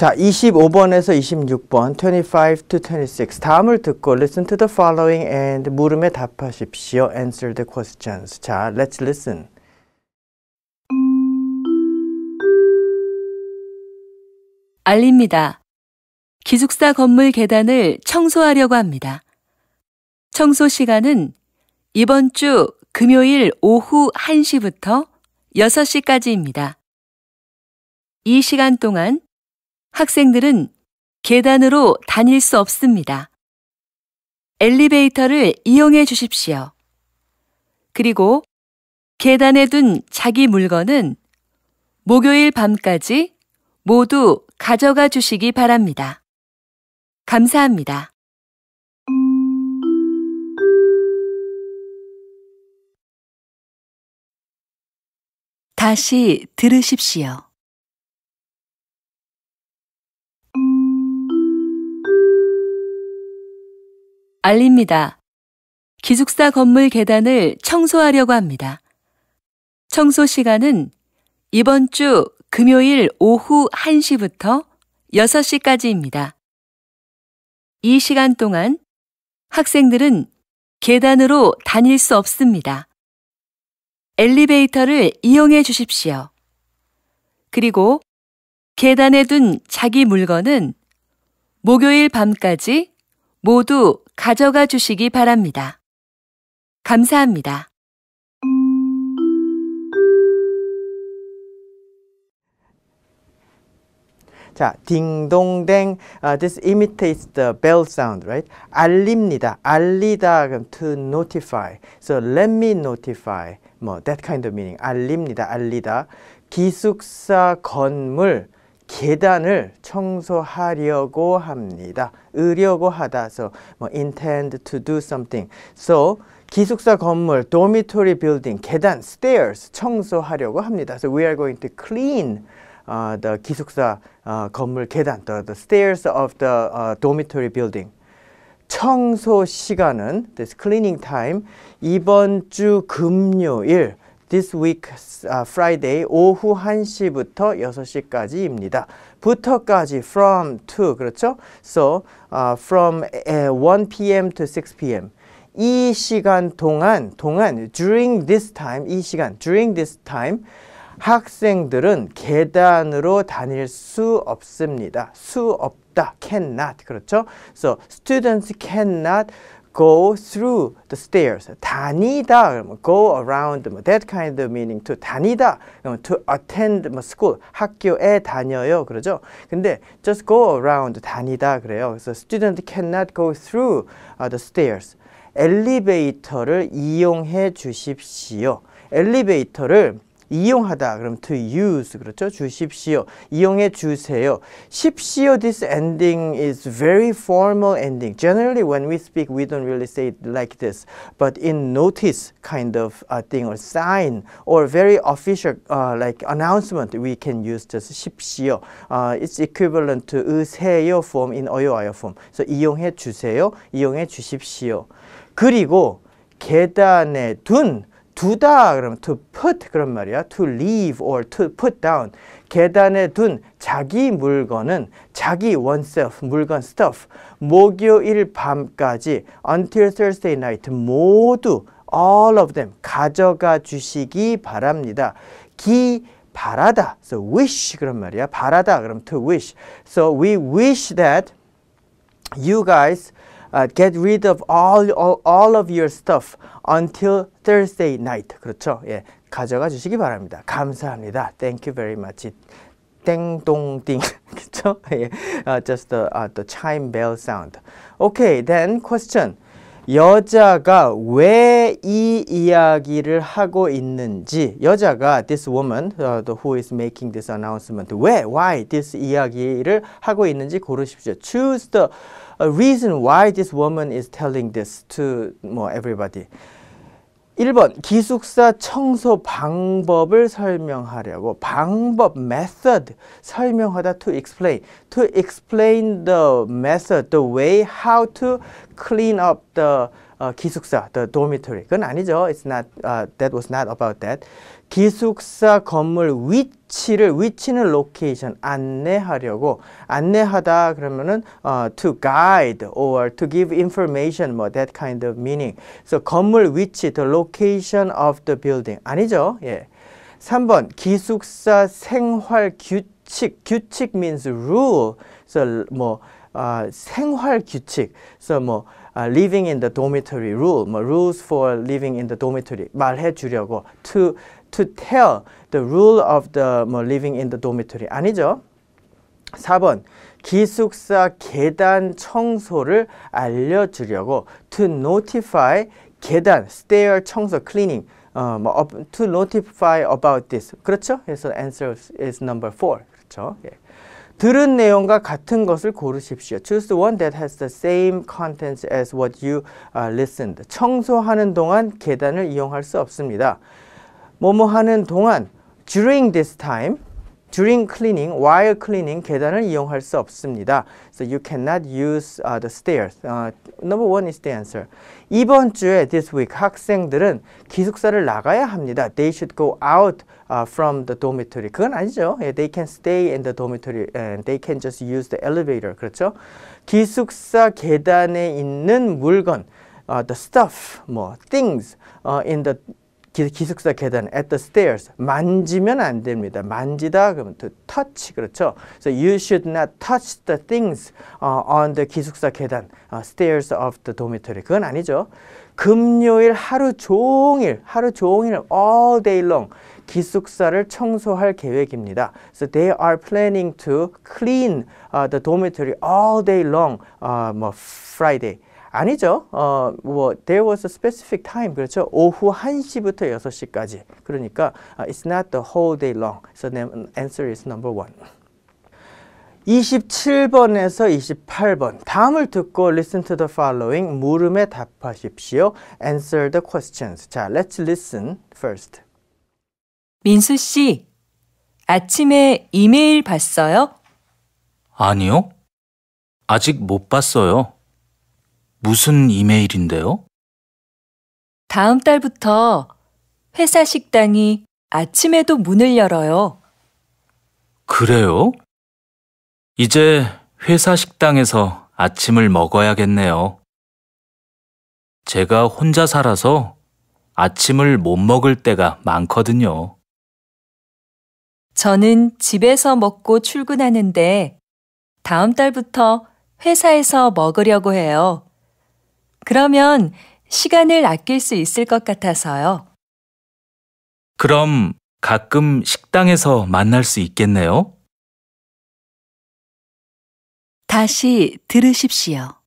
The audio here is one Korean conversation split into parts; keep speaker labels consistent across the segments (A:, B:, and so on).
A: 자, 25번에서 26번 25 to 26 다음을 듣고 listen to the following and 물음에 답하십시오. answer the questions. 자, let's listen.
B: 알립니다. 기숙사 건물 계단을 청소하려고 합니다. 청소 시간은 이번 주 금요일 오후 1시부터 6시까지입니다. 이 시간 동안 학생들은 계단으로 다닐 수 없습니다. 엘리베이터를 이용해 주십시오. 그리고 계단에 둔 자기 물건은 목요일 밤까지 모두 가져가 주시기 바랍니다. 감사합니다. 다시 들으십시오. 알립니다. 기숙사 건물 계단을 청소하려고 합니다. 청소 시간은 이번 주 금요일 오후 1시부터 6시까지입니다. 이 시간 동안 학생들은 계단으로 다닐 수 없습니다. 엘리베이터를 이용해 주십시오. 그리고 계단에 둔 자기 물건은 목요일 밤까지 모두 가져가 주시기 바랍니다. 감사합니다. 자, 딩동댕.
A: Uh, this imitates the bell sound, right? 알립니다. 알리다. to notify. So let me notify. 뭐 that kind of meaning. 알립니다. 알리다. 기숙사 건물. 계단을 청소하려고 합니다. 으려고 하다서 뭐 intend to do something. So 기숙사 건물, dormitory building, 계단, stairs 청소하려고 합니다. So we are going to clean uh, the 기숙사 uh, 건물 계단, the, the stairs of the uh, dormitory building. 청소 시간은 this cleaning time 이번 주 금요일 this week uh, Friday 오후 1시부터 6시까지입니다. 부터까지 from to 그렇죠? So uh, from uh, 1 p.m. to 6 p.m. 이 시간 동안 동안 during this time 이 시간 during this time 학생들은 계단으로 다닐 수 없습니다. 수 없다. cannot. 그렇죠? So students cannot go through the stairs. 다니다 그러면 go around that kind of meaning to 다니다 그러면 to attend school 학교에 다녀요 그러죠. 근데 just go around 다니다 그래요. 그래서 student cannot go t h r o u g h the stairs. 엘리베이터를 이용해 주십시오. 엘리베이터를 이용하다 그럼 to use 그렇죠 주십시오 이용해 주세요 십시오 this ending is very formal ending generally when we speak we don't really say it like this but in notice kind of uh, thing or sign or very official uh, like announcement we can use just 십시오 uh, it's equivalent to 으세요 form in 어요아요 form so 이용해 주세요 이용해 주십시오 그리고 계단에 둔 두다 그러면 to put 그런 말이야. to leave or to put down. 계단에 둔 자기 물건은 자기 oneself 물건 stuff 목요일 밤까지 until Thursday night 모두 all of them 가져가 주시기 바랍니다. 기 바라다. so wish 그런 말이야. 바라다 그럼 to wish. so we wish that you guys Uh, get rid of all, all, all of your stuff until Thursday night. 그렇죠? 예, 가져가 주시기 바랍니다. 감사합니다. Thank you very much. 땡동띵. 그렇죠? 예, uh, just the, uh, the chime bell sound. Okay, then question. 여자가 왜 이 이야기를 하고 있는지 여자가 this woman uh, who is making this announcement 왜 why this 이야기를 하고 있는지 고르십시오. Choose the reason why this woman is telling this to 뭐 everybody. 1번 기숙사 청소 방법을 설명하려고 방법 method 설명하다 to explain to explain the method the way how to clean up the 기숙사, the dormitory. 그건 아니죠. It's not, that was not about that. 기숙사 건물 위치를, 위치는 location, 안내하려고, 안내하다 그러면은 to guide or to give information, 뭐 that kind of meaning. So 건물 위치, the location of the building. 아니죠. 예. 3번 기숙사 생활 규칙, 규칙 means rule. 그래서 뭐 어, 생활 규칙, 그래서 뭐 uh, living in the dormitory rule, 뭐 rules for living in the dormitory 말해 주려고 to to tell the rule of the 뭐 living in the dormitory 아니죠. 4번 기숙사 계단 청소를 알려주려고 to notify 계단 stair 청소 cleaning 어, 뭐, to notify about this 그렇죠? 그래서 answer is number 4 그렇죠? 예. 들은 내용과 같은 것을 고르십시오. Choose one that has the same contents as what you listened. 청소하는 동안 계단을 이용할 수 없습니다. 뭐뭐 하는 동안 during this time during cleaning, while cleaning 계단을 이용할 수 없습니다. So you cannot use uh, the stairs. Uh, number one is the answer. 이번 주에 this week 학생들은 기숙사를 나가야 합니다. They should go out uh, from the dormitory. 그건 아니죠. Yeah, they can stay in the dormitory and they can just use the elevator. 그렇죠? 기숙사 계단에 있는 물건, uh, the stuff, 뭐 things uh, in the 기숙사 계단 at the stairs 만지면 안 됩니다. 만지다 그러면 to touch 그렇죠. So you should not touch the things on the 기숙사 계단 stairs of the dormitory 그건 아니죠. 금요일 하루 종일 하루 종일 all day long 기숙사를 청소할 계획입니다. So they are planning to clean the dormitory all day long 뭐 Friday. 아니죠. 어, 뭐, there was a specific time. 그렇죠. 오후 1시부터 6시까지. 그러니까, it's not the whole day long. So the answer is number one. 27번에서 28번 다음을 듣고 listen to the following 물음에 답하십시오. answer the questions. 자, let's listen first.
C: 민수 씨,
B: 아침에 이메일 봤어요?
C: 아니요. 아직 못 봤어요. 무슨 이메일인데요?
B: 다음 달부터 회사 식당이 아침에도 문을 열어요.
C: 그래요? 이제 회사 식당에서 아침을 먹어야겠네요. 제가 혼자 살아서 아침을 못 먹을 때가 많거든요.
B: 저는 집에서 먹고 출근하는데 다음 달부터 회사에서 먹으려고 해요. 그러면 시간을 아낄 수 있을 것 같아서요.
C: 그럼 가끔 식당에서
B: 만날 수 있겠네요. 다시 들으십시오.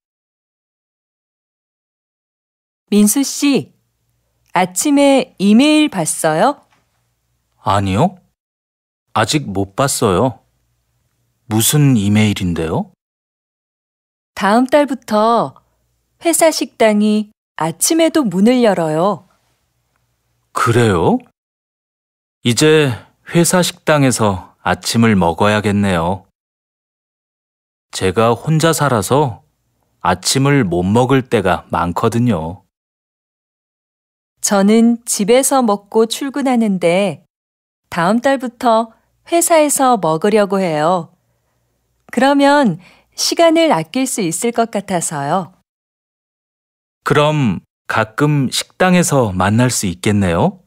B: 민수 씨, 아침에 이메일 봤어요?
C: 아니요. 아직 못 봤어요. 무슨 이메일인데요?
B: 다음 달부터 회사 식당이 아침에도 문을 열어요.
C: 그래요? 이제 회사 식당에서 아침을 먹어야겠네요. 제가 혼자 살아서 아침을 못 먹을 때가 많거든요.
B: 저는 집에서 먹고 출근하는데 다음 달부터 회사에서 먹으려고 해요. 그러면 시간을 아낄 수 있을 것 같아서요.
C: 그럼 가끔 식당에서 만날 수 있겠네요?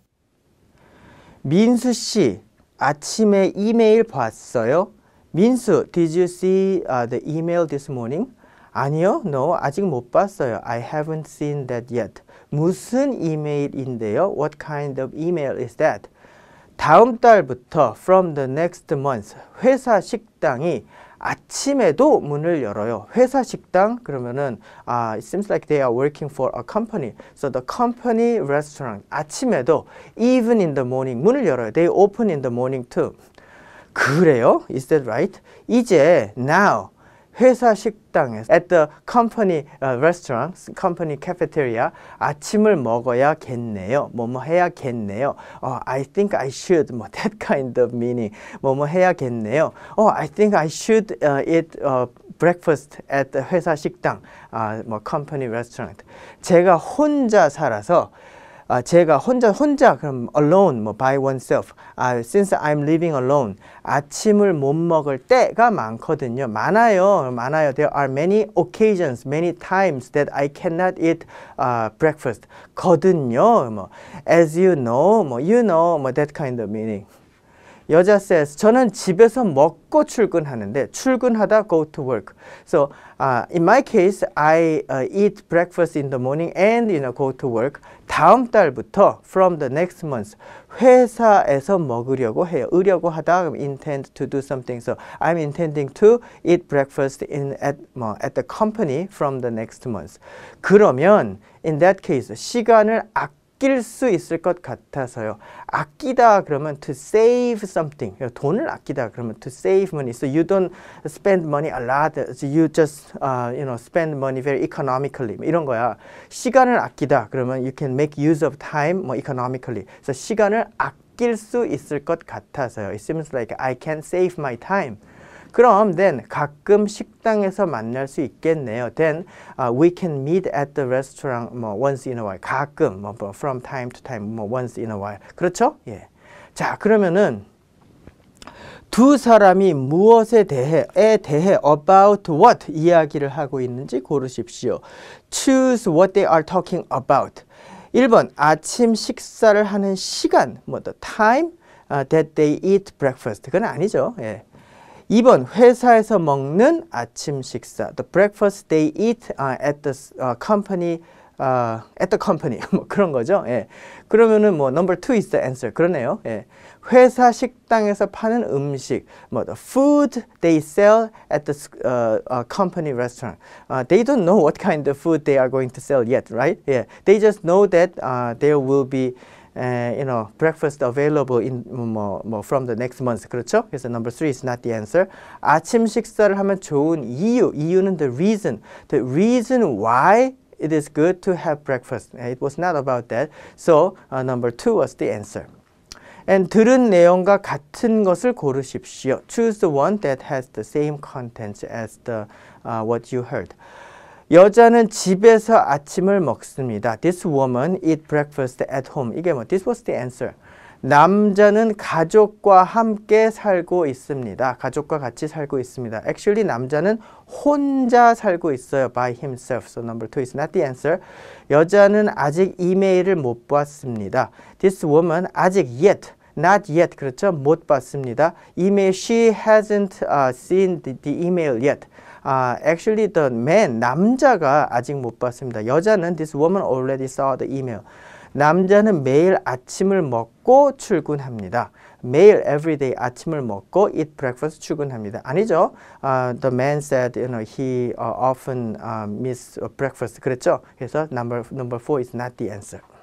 A: 민수 씨, 아침에 이메일 봤어요? 민수, did you see uh, the email this morning? 아니요, no, 아직 못 봤어요. I haven't seen that yet. 무슨 이메일인데요? What kind of email is that? 다음 달부터 from the next month 회사 식당이 아침에도 문을 열어요. 회사 식당 그러면은 아, it seems like they are working for a company. So the company restaurant 아침에도 even in the morning 문을 열어요. They open in the morning too. 그래요? Is that right? 이제 now 회사 식당에 at the company uh, restaurant, company cafeteria 아침을 먹어야겠네요. 뭐뭐 해야겠네요. Uh, I think I should 뭐 that kind of meaning 뭐뭐 해야겠네요. Oh, I think I should uh, eat uh, breakfast at the 회사 식당, uh, 뭐 company restaurant. 제가 혼자 살아서 아, 제가 혼자 혼자 그럼 alone 뭐 by oneself 아, since I'm living alone 아침을 못 먹을 때가 많거든요 많아요 많아요 there are many occasions many times that I cannot eat uh, breakfast 거든요 뭐 as you know 뭐 you know 뭐 that kind of meaning 여자 says 저는 집에서 먹고 출근하는데 출근하다 go to work. So uh, in my case, I uh, eat breakfast in the morning and you know go to work. 다음 달부터 from the next month 회사에서 먹으려고 해요. 으려고 하다 intend to do something. So I'm intending to eat breakfast in at 뭐, at the company from the next month. 그러면 in that case 시간을 아까 아낄 수 있을 것 같아서요. 아끼다 그러면 to save something. 돈을 아끼다 그러면 to save money. So you don't spend money a lot. So you just uh, you know spend money very economically. 뭐 이런 거야. 시간을 아끼다 그러면 you can make use of time 뭐 economically. 그래서 시간을 아낄 수 있을 것 같아서요. It seems like I can save my time. 그럼 then 가끔 식당에서 만날 수 있겠네요. Then uh, we can meet at the restaurant 뭐 once in a while. 가끔 뭐 from time to time 뭐 once in a while. 그렇죠? 예. 자, 그러면은 두 사람이 무엇에 대해, 에 대해 about what 이야기를 하고 있는지 고르십시오. Choose what they are talking about. 1번 아침 식사를 하는 시간, 뭐 the time uh, that they eat breakfast. 그건 아니죠. 예. 2번 회사에서 먹는 아침 식사. The breakfast they eat uh, at the uh, company uh, at the company 뭐 그런 거죠. 예. 그러면은 뭐 number t is the answer 그러네요. 예. 회사 식당에서 파는 음식 뭐 the food they sell at the uh, uh, company restaurant. Uh, they don't know what kind of food they are going to sell yet, right? Yeah. They just know that uh, there will be Uh, you know, breakfast available in 뭐, 뭐 from the next month. 그렇죠? 그래서 number three is not the answer. 아침 식사를 하면 좋은 이유, 이유는 the reason, the reason why it is good to have breakfast. It was not about that. So uh, number two was the answer. And 들은 내용과 같은 것을 고르십시오. Choose the one that has the same contents as the uh, what you heard. 여자는 집에서 아침을 먹습니다. This woman eat breakfast at home. 이게 뭐 this was the answer. 남자는 가족과 함께 살고 있습니다. 가족과 같이 살고 있습니다. Actually 남자는 혼자 살고 있어요. By himself. So number two is not the answer. 여자는 아직 이메일을 못 봤습니다. This woman 아직 yet. Not yet. 그렇죠? 못 봤습니다. 이메일 she hasn't uh, seen the, the email yet. 아, actually the man, 남자가 아직 못 봤습니다. 여자는 this woman already saw the email. 남자는 매일 아침을 먹고 출근합니다. 매일 everyday 아침을 먹고 eat breakfast 출근합니다. 아니죠? Uh, the man said, you know, he uh, often uh, miss breakfast. 그랬죠? 그래서 number number four is not the answer.